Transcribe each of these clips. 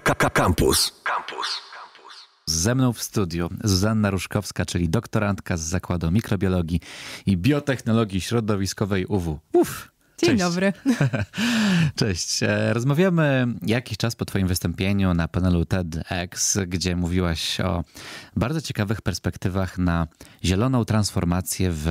Campus. Campus. Ze mną w studiu Zuzanna Ruszkowska, czyli doktorantka z Zakładu Mikrobiologii i Biotechnologii Środowiskowej UW. Uf, Dzień Cześć. dobry. Cześć. E, rozmawiamy jakiś czas po Twoim wystąpieniu na panelu TEDx, gdzie mówiłaś o bardzo ciekawych perspektywach na zieloną transformację w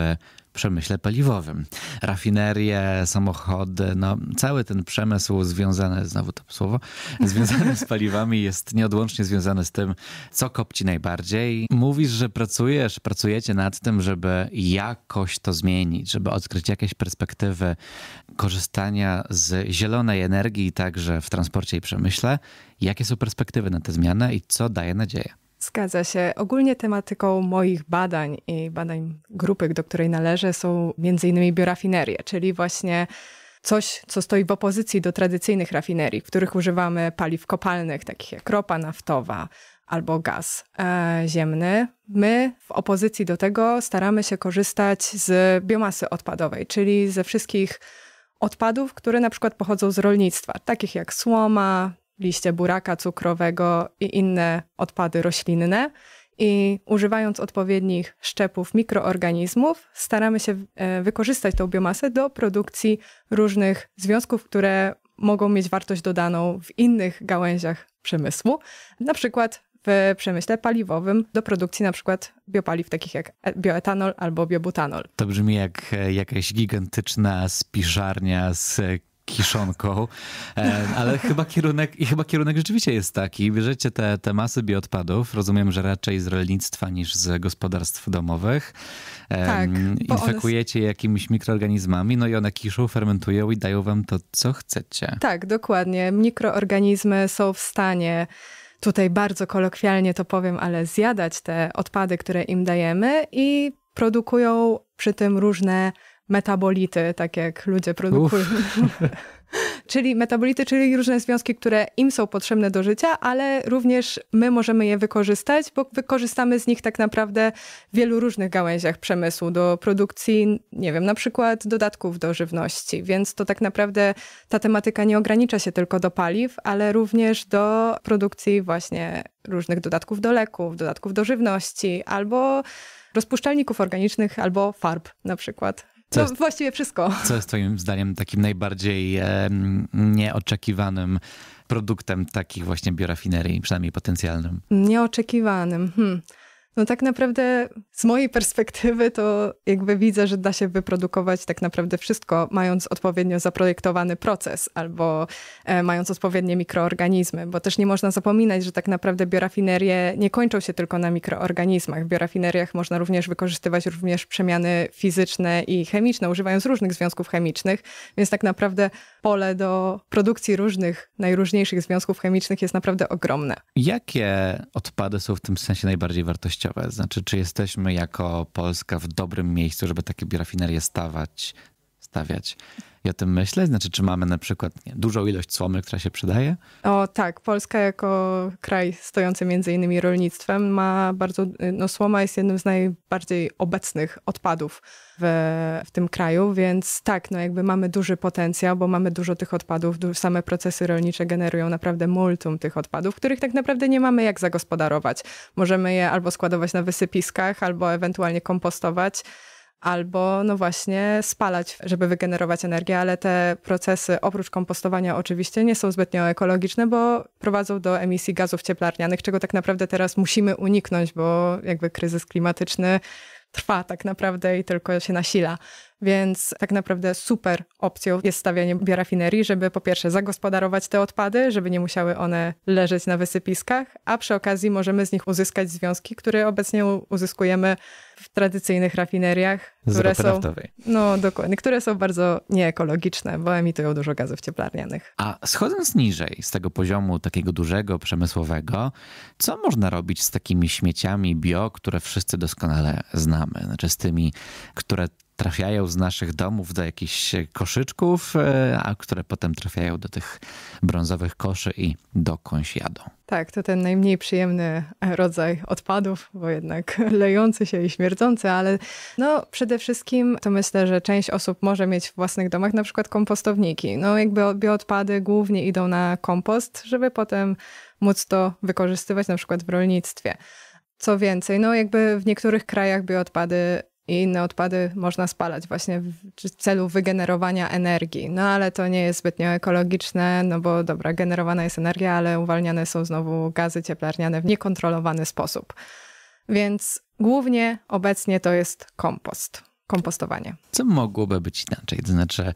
przemyśle paliwowym. Rafinerie, samochody, no, cały ten przemysł związany, znowu to słowo, związany z paliwami jest nieodłącznie związany z tym, co kopci najbardziej. Mówisz, że pracujesz, pracujecie nad tym, żeby jakoś to zmienić, żeby odkryć jakieś perspektywy korzystania z zielonej energii także w transporcie i przemyśle. Jakie są perspektywy na te zmiany i co daje nadzieję? Zgadza się. Ogólnie tematyką moich badań i badań grupy, do której należę, są m.in. biorafinerie, czyli właśnie coś, co stoi w opozycji do tradycyjnych rafinerii, w których używamy paliw kopalnych, takich jak ropa naftowa albo gaz e, ziemny. My w opozycji do tego staramy się korzystać z biomasy odpadowej, czyli ze wszystkich odpadów, które na przykład pochodzą z rolnictwa, takich jak słoma, liście buraka cukrowego i inne odpady roślinne. I używając odpowiednich szczepów mikroorganizmów, staramy się e, wykorzystać tą biomasę do produkcji różnych związków, które mogą mieć wartość dodaną w innych gałęziach przemysłu, na przykład w przemyśle paliwowym do produkcji na przykład biopaliw takich jak e, bioetanol albo biobutanol. To brzmi jak e, jakaś gigantyczna spiżarnia z kiszonką, e, ale chyba kierunek, i chyba kierunek rzeczywiście jest taki. Bierzecie te, te masy bioodpadów, rozumiem, że raczej z rolnictwa niż z gospodarstw domowych. E, tak, infekujecie one... jakimiś mikroorganizmami, no i one kiszą, fermentują i dają wam to, co chcecie. Tak, dokładnie. Mikroorganizmy są w stanie tutaj bardzo kolokwialnie to powiem, ale zjadać te odpady, które im dajemy i produkują przy tym różne metabolity, tak jak ludzie produkują. czyli metabolity, czyli różne związki, które im są potrzebne do życia, ale również my możemy je wykorzystać, bo wykorzystamy z nich tak naprawdę w wielu różnych gałęziach przemysłu, do produkcji, nie wiem, na przykład dodatków do żywności. Więc to tak naprawdę ta tematyka nie ogranicza się tylko do paliw, ale również do produkcji właśnie różnych dodatków do leków, dodatków do żywności albo rozpuszczalników organicznych albo farb na przykład. Co no, jest, właściwie wszystko. Co jest twoim zdaniem takim najbardziej e, nieoczekiwanym produktem takich właśnie biorafinerii, przynajmniej potencjalnym? Nieoczekiwanym. Hmm. No tak naprawdę z mojej perspektywy to jakby widzę, że da się wyprodukować tak naprawdę wszystko, mając odpowiednio zaprojektowany proces albo e, mając odpowiednie mikroorganizmy, bo też nie można zapominać, że tak naprawdę biorafinerie nie kończą się tylko na mikroorganizmach. W biorafineriach można również wykorzystywać również przemiany fizyczne i chemiczne, używając różnych związków chemicznych, więc tak naprawdę pole do produkcji różnych, najróżniejszych związków chemicznych jest naprawdę ogromne. Jakie odpady są w tym sensie najbardziej wartościowe? wartościowe? Znaczy, czy jesteśmy jako Polska w dobrym miejscu, żeby takie rafinerie stawać, stawiać i o tym myśleć? Znaczy, czy mamy na przykład nie, dużą ilość słomy, która się przydaje? O tak, Polska jako kraj stojący między innymi rolnictwem ma bardzo, no słoma jest jednym z najbardziej obecnych odpadów w, w tym kraju, więc tak, no jakby mamy duży potencjał, bo mamy dużo tych odpadów, same procesy rolnicze generują naprawdę multum tych odpadów, których tak naprawdę nie mamy jak zagospodarować. Możemy je albo składować na wysypiskach, albo ewentualnie kompostować albo no właśnie spalać, żeby wygenerować energię, ale te procesy oprócz kompostowania oczywiście nie są zbytnio ekologiczne, bo prowadzą do emisji gazów cieplarnianych, czego tak naprawdę teraz musimy uniknąć, bo jakby kryzys klimatyczny trwa tak naprawdę i tylko się nasila. Więc tak naprawdę super opcją jest stawianie biorafinerii, żeby po pierwsze zagospodarować te odpady, żeby nie musiały one leżeć na wysypiskach, a przy okazji możemy z nich uzyskać związki, które obecnie uzyskujemy w tradycyjnych rafineriach, które są, no, dokładnie, które są bardzo nieekologiczne, bo emitują dużo gazów cieplarnianych. A schodząc niżej z tego poziomu takiego dużego, przemysłowego, co można robić z takimi śmieciami bio, które wszyscy doskonale znamy? Znaczy z tymi, które trafiają z naszych domów do jakichś koszyczków, e, a które potem trafiają do tych brązowych koszy i dokądś jadą. Tak, to ten najmniej przyjemny rodzaj odpadów, bo jednak lejący się i śmierdzący, ale no przede wszystkim to myślę, że część osób może mieć w własnych domach na przykład kompostowniki. No jakby bioodpady głównie idą na kompost, żeby potem móc to wykorzystywać na przykład w rolnictwie. Co więcej, no jakby w niektórych krajach bioodpady i inne odpady można spalać właśnie w celu wygenerowania energii. No ale to nie jest zbytnio ekologiczne, no bo dobra, generowana jest energia, ale uwalniane są znowu gazy cieplarniane w niekontrolowany sposób. Więc głównie obecnie to jest kompost, kompostowanie. Co mogłoby być inaczej? To znaczy,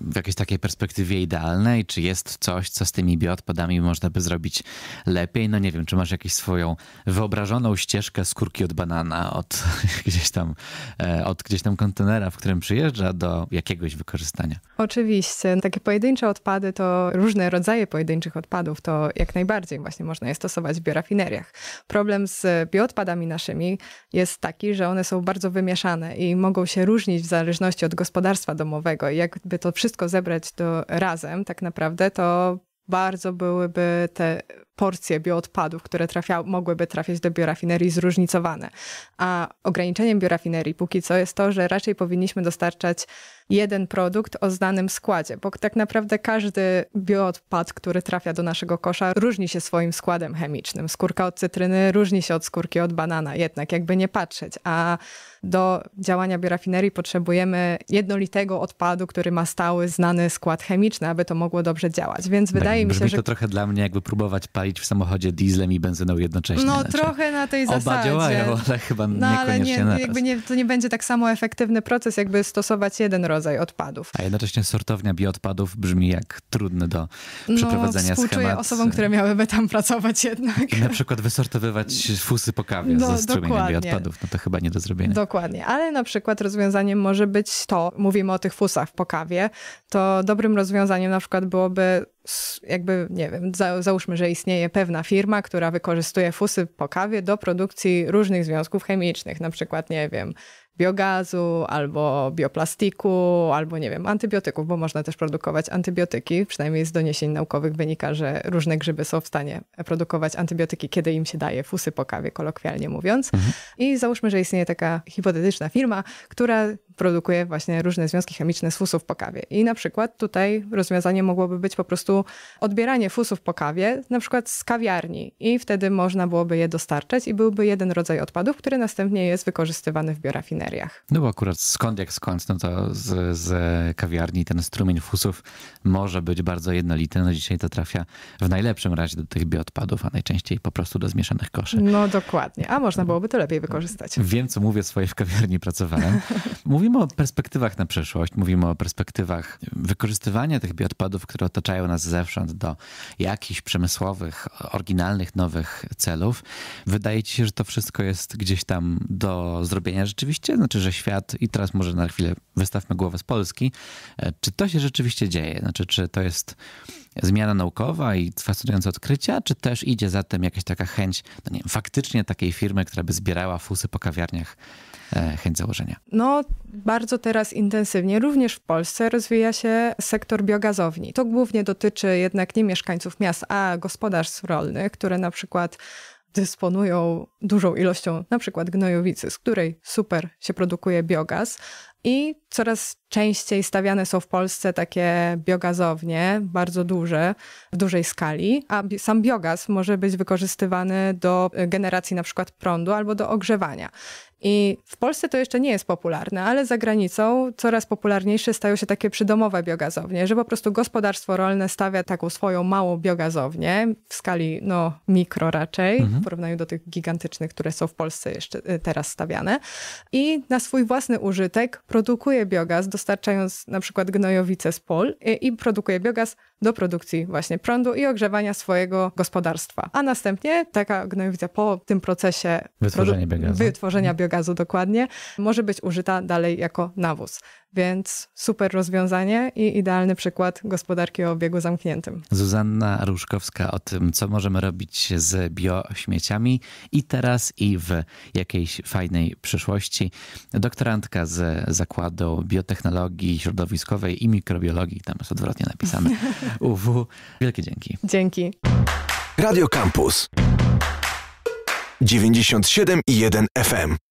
w jakiejś takiej perspektywie idealnej? Czy jest coś, co z tymi bioodpadami można by zrobić lepiej? No nie wiem, czy masz jakąś swoją wyobrażoną ścieżkę skórki od banana, od gdzieś tam, e, od gdzieś tam kontenera, w którym przyjeżdża do jakiegoś wykorzystania? Oczywiście. No takie pojedyncze odpady to różne rodzaje pojedynczych odpadów, to jak najbardziej właśnie można je stosować w biorafineriach. Problem z bioodpadami naszymi jest taki, że one są bardzo wymieszane i mogą się różnić w zależności od gospodarstwa domowego i jakby to wszystko zebrać do razem tak naprawdę, to bardzo byłyby te porcje bioodpadów, które trafia, mogłyby trafiać do biorafinerii, zróżnicowane. A ograniczeniem biorafinerii póki co jest to, że raczej powinniśmy dostarczać jeden produkt o znanym składzie, bo tak naprawdę każdy bioodpad, który trafia do naszego kosza, różni się swoim składem chemicznym. Skórka od cytryny różni się od skórki od banana, jednak jakby nie patrzeć, a do działania biorafinerii potrzebujemy jednolitego odpadu, który ma stały, znany skład chemiczny, aby to mogło dobrze działać. Więc tak, wydaje mi się, że... to trochę dla mnie jakby próbować palić w samochodzie dieslem i benzyną jednocześnie. No znaczy, trochę na tej oba zasadzie. Oba działają, ale chyba no, niekoniecznie ale nie, jakby nie, To nie będzie tak samo efektywny proces, jakby stosować jeden rodzaj rodzaj odpadów. A jednocześnie sortownia bioodpadów brzmi jak trudny do no, przeprowadzenia no, współczuję schemat. osobom, które miałyby tam pracować jednak. I na przykład wysortowywać fusy po kawie no, ze strumienia bioodpadów. No to chyba nie do zrobienia. Dokładnie, ale na przykład rozwiązaniem może być to, mówimy o tych fusach po kawie, to dobrym rozwiązaniem na przykład byłoby jakby, nie wiem, za, załóżmy, że istnieje pewna firma, która wykorzystuje fusy po kawie do produkcji różnych związków chemicznych, na przykład, nie wiem, biogazu, albo bioplastiku, albo nie wiem, antybiotyków, bo można też produkować antybiotyki. Przynajmniej z doniesień naukowych wynika, że różne grzyby są w stanie produkować antybiotyki, kiedy im się daje fusy po kawie, kolokwialnie mówiąc. Mhm. I załóżmy, że istnieje taka hipotetyczna firma, która produkuje właśnie różne związki chemiczne z fusów po kawie. I na przykład tutaj rozwiązanie mogłoby być po prostu odbieranie fusów po kawie, na przykład z kawiarni i wtedy można byłoby je dostarczać i byłby jeden rodzaj odpadów, który następnie jest wykorzystywany w biorafineriach. No bo akurat skąd jak skąd, no to z, z kawiarni ten strumień fusów może być bardzo jednolity. No dzisiaj to trafia w najlepszym razie do tych bioodpadów, a najczęściej po prostu do zmieszanych koszy. No dokładnie, a można byłoby to lepiej wykorzystać. Wiem co mówię, swoje w kawiarni pracowałem. Mówię mówimy o perspektywach na przyszłość, mówimy o perspektywach wykorzystywania tych bioodpadów, które otaczają nas zewsząd do jakichś przemysłowych, oryginalnych, nowych celów. Wydaje ci się, że to wszystko jest gdzieś tam do zrobienia rzeczywiście? Znaczy, że świat, i teraz może na chwilę wystawmy głowę z Polski, e, czy to się rzeczywiście dzieje? Znaczy, czy to jest zmiana naukowa i fascynujące odkrycia, czy też idzie za tym jakaś taka chęć, no nie wiem, faktycznie takiej firmy, która by zbierała fusy po kawiarniach, e, chęć założenia? No, bardzo teraz intensywnie, również w Polsce, rozwija się sektor biogazowni. To głównie dotyczy jednak nie mieszkańców miast, a gospodarstw rolnych, które na przykład dysponują dużą ilością na przykład gnojowicy, z której super się produkuje biogaz, i coraz częściej stawiane są w Polsce takie biogazownie, bardzo duże, w dużej skali, a sam biogaz może być wykorzystywany do e, generacji na przykład prądu albo do ogrzewania. I w Polsce to jeszcze nie jest popularne, ale za granicą coraz popularniejsze stają się takie przydomowe biogazownie, że po prostu gospodarstwo rolne stawia taką swoją małą biogazownię w skali no, mikro raczej, mhm. w porównaniu do tych gigantycznych, które są w Polsce jeszcze e, teraz stawiane, i na swój własny użytek produkuje biogaz, dostarczając na przykład gnojowice z pol i, y, i produkuje biogaz do produkcji właśnie prądu i ogrzewania swojego gospodarstwa. A następnie taka gnojowica po tym procesie wytworzenia biogazu. wytworzenia mhm. biogazu dokładnie może być użyta dalej jako nawóz. Więc super rozwiązanie i idealny przykład gospodarki o obiegu zamkniętym. Zuzanna Różkowska o tym, co możemy robić z biośmieciami i teraz, i w jakiejś fajnej przyszłości. Doktorantka z Zakładu Biotechnologii Środowiskowej i Mikrobiologii, tam jest odwrotnie napisane, UW. Wielkie dzięki. Dzięki. Radio Campus 97,1 FM.